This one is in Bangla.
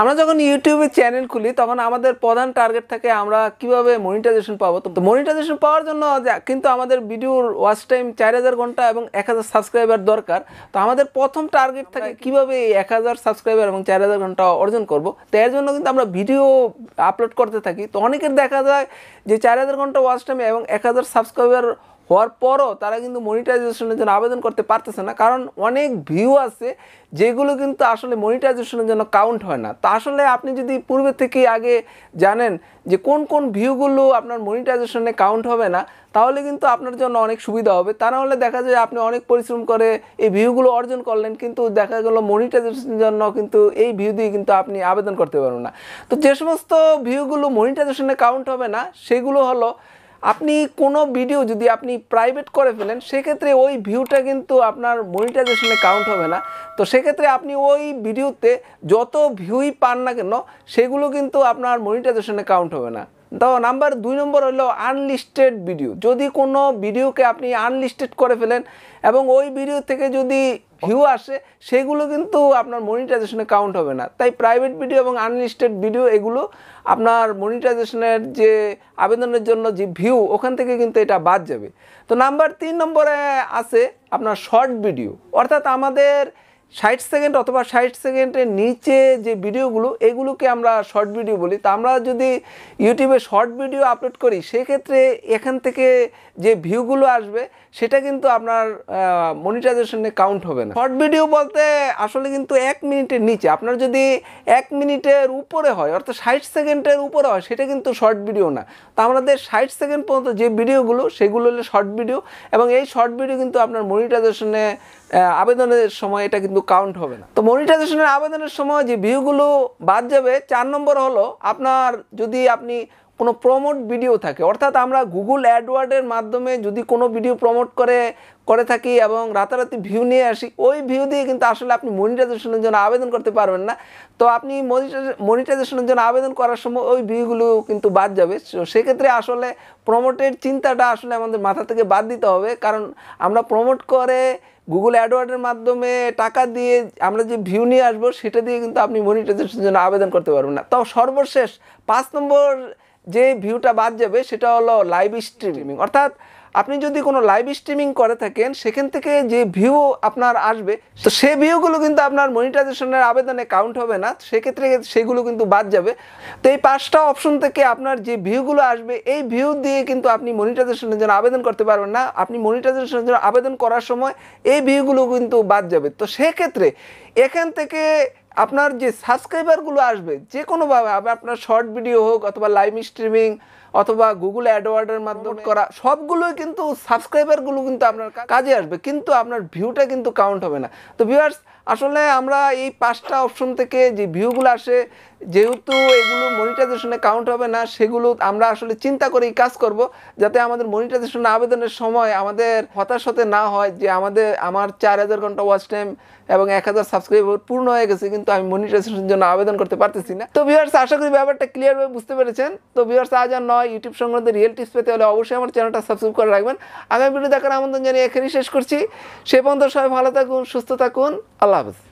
আমরা যখন ইউটিউবে চ্যানেল খুলি তখন আমাদের প্রধান টার্গেট থাকে আমরা কিভাবে মনিটাইজেশন পাবো তো মনিটাইজেশন পাওয়ার জন্য কিন্তু আমাদের ভিডিওর ওয়াচ টাইম চার হাজার ঘন্টা এবং এক হাজার সাবস্ক্রাইবার দরকার তো আমাদের প্রথম টার্গেট থাকে কিভাবে এই এক হাজার সাবস্ক্রাইবার এবং চার হাজার ঘন্টা অর্জন করব তো এর জন্য কিন্তু আমরা ভিডিও আপলোড করতে থাকি তো অনেকের দেখা যায় যে চার হাজার ঘন্টা ওয়াচ টাইম এবং এক হাজার সাবস্ক্রাইবার হওয়ার পরও তারা কিন্তু মনিটাইজেশনের জন্য আবেদন করতে পারতেছে না কারণ অনেক ভিউ আছে যেগুলো কিন্তু আসলে মনিটাইজেশনের জন্য কাউন্ট হয় না তা আসলে আপনি যদি পূর্বে থেকেই আগে জানেন যে কোন কোন ভিউগুলো আপনার মনিটাইজেশনে কাউন্ট হবে না তাহলে কিন্তু আপনার জন্য অনেক সুবিধা হবে তা নাহলে দেখা যায় আপনি অনেক পরিশ্রম করে এই ভিউগুলো অর্জন করলেন কিন্তু দেখা গেল মনিটাইজেশনের জন্য কিন্তু এই ভিউ দিয়ে কিন্তু আপনি আবেদন করতে পারবেন না তো যে সমস্ত ভিউগুলো মনিটাইজেশনে কাউন্ট হবে না সেগুলো হলো আপনি কোনো ভিডিও যদি আপনি প্রাইভেট করে ফেলেন সেক্ষেত্রে ওই ভিউটা কিন্তু আপনার মনিটাইজেশনে কাউন্ট হবে না তো সেক্ষেত্রে আপনি ওই ভিডিওতে যত ভিউই পান না কেন সেগুলো কিন্তু আপনার মনিটাইজেশনে কাউন্ট হবে না তো নাম্বার দুই নম্বর হলো আনলিস্টেড ভিডিও যদি কোনো ভিডিওকে আপনি আনলিস্টেড করে ফেলেন এবং ওই ভিডিও থেকে যদি ভিউ আসে সেগুলো কিন্তু আপনার মনিটাইজেশনে কাউন্ট হবে না তাই প্রাইভেট ভিডিও এবং আনলিস্টেড ভিডিও এগুলো আপনার মনিটাইজেশনের যে আবেদনের জন্য যে ভিউ ওখান থেকে কিন্তু এটা বাদ যাবে তো নাম্বার তিন নম্বরে আছে আপনার শর্ট ভিডিও অর্থাৎ আমাদের ষাট সেকেন্ড অথবা ষাট সেকেন্ডের নিচে যে ভিডিওগুলো এগুলোকে আমরা শর্ট ভিডিও বলি তা আমরা যদি ইউটিউবে শর্ট ভিডিও আপলোড করি সেক্ষেত্রে এখান থেকে যে ভিউগুলো আসবে সেটা কিন্তু আপনার মনিটাইজেশনে কাউন্ট হবে না শর্ট ভিডিও বলতে আসলে কিন্তু এক মিনিটের নিচে আপনার যদি এক মিনিটের উপরে হয় অর্থাৎ ষাট সেকেন্ডের উপরে হয় সেটা কিন্তু শর্ট ভিডিও না তো আমাদের ষাট সেকেন্ড পর্যন্ত যে ভিডিওগুলো সেগুলো হলো শর্ট ভিডিও এবং এই শর্ট ভিডিও কিন্তু আপনার মনিটাইজেশনে আবেদনের সময় এটা কিন্তু কিন্তু কাউন্ট হবে না তো মনিটাইজেশনের আবেদনের সময় যে ভিউগুলো বাদ যাবে চার নম্বর হলো আপনার যদি আপনি কোনো প্রমোট ভিডিও থাকে অর্থাৎ আমরা গুগল অ্যাডওয়ার্ডের মাধ্যমে যদি কোনো ভিডিও প্রমোট করে করে থাকি এবং রাতারাতি ভিউ নিয়ে আসি ওই ভিউ দিয়ে কিন্তু আসলে আপনি মনিটাইজেশনের জন্য আবেদন করতে পারবেন না তো আপনি মনিটাইজেশনের জন্য আবেদন করার সময় ওই ভিউগুলো কিন্তু বাদ যাবে তো সেক্ষেত্রে আসলে প্রমোটের চিন্তাটা আসলে আমাদের মাথা থেকে বাদ দিতে হবে কারণ আমরা প্রমোট করে গুগল অ্যাডওয়ার্ডের মাধ্যমে টাকা দিয়ে আমরা যে ভিউ নিয়ে আসবো সেটা দিয়ে কিন্তু আপনি মনিটাইজেশনের জন্য আবেদন করতে পারবেন না তাও সর্বশেষ পাঁচ নম্বর যে ভিউটা বাদ যাবে সেটা হলো লাইভ স্ট্রিমিং অর্থাৎ আপনি যদি কোনো লাইভ স্ট্রিমিং করে থাকেন সেখান থেকে যে ভিউ আপনার আসবে তো সে ভিউগুলো কিন্তু আপনার মনিটাইজেশনের আবেদনে কাউন্ট হবে না সেক্ষেত্রে সেগুলো কিন্তু বাদ যাবে তো এই পাঁচটা অপশন থেকে আপনার যে ভিউগুলো আসবে এই ভিউ দিয়ে কিন্তু আপনি মনিটাইজেশনের জন্য আবেদন করতে পারবেন না আপনি মনিটাইজেশনের জন্য আবেদন করার সময় এই ভিউগুলো কিন্তু বাদ যাবে তো সেক্ষেত্রে এখান থেকে আপনার যে সাবস্ক্রাইবারগুলো আসবে যে কোনোভাবে আপনার শর্ট ভিডিও হোক অথবা লাইভ স্ট্রিমিং অথবা গুগল অ্যাডওয়ার্ডের মাধ্যমে করা সবগুলো কিন্তু সাবস্ক্রাইবারগুলো কিন্তু আপনার কাজে আসবে কিন্তু আপনার ভিউটা কিন্তু কাউন্ট হবে না তো ভিউয়ার্স আসলে আমরা এই পাঁচটা অপশন থেকে যে ভিউগুলো আসে যেহেতু এগুলো মনিটাইজেশনে কাউন্ট হবে না সেগুলো আমরা আসলে চিন্তা করেই কাজ করব যাতে আমাদের মনিটাইজেশন আবেদনের সময় আমাদের হতাশ হতে না হয় যে আমাদের আমার চার হাজার ঘন্টা ওয়াচ টাইম এবং এক হাজার সাবস্ক্রাইবার পূর্ণ হয়ে গেছে কিন্তু আমি মনিটাইজেশনের জন্য আবেদন করতে পারতেছি না তো ভিউয়ার্স আশা করি ব্যাপারটা ক্লিয়ারভাবে বুঝতে পেরেছেন তো ভিউয়ার্স আজ আর নয় হয় ইউটিউব সংক্রান্ত রিয়েল টিপস পেতে হলে অবশ্যই আমার চ্যানেলটা সাবস্ক্রাইব করে রাখবেন আগামী ভিডিও দেখার আমন্ত্রণ জানিয়ে এখানেই শেষ করছি সে পর্যন্ত সবাই ভালো থাকুন সুস্থ থাকুন আল্লাহ হাফিজ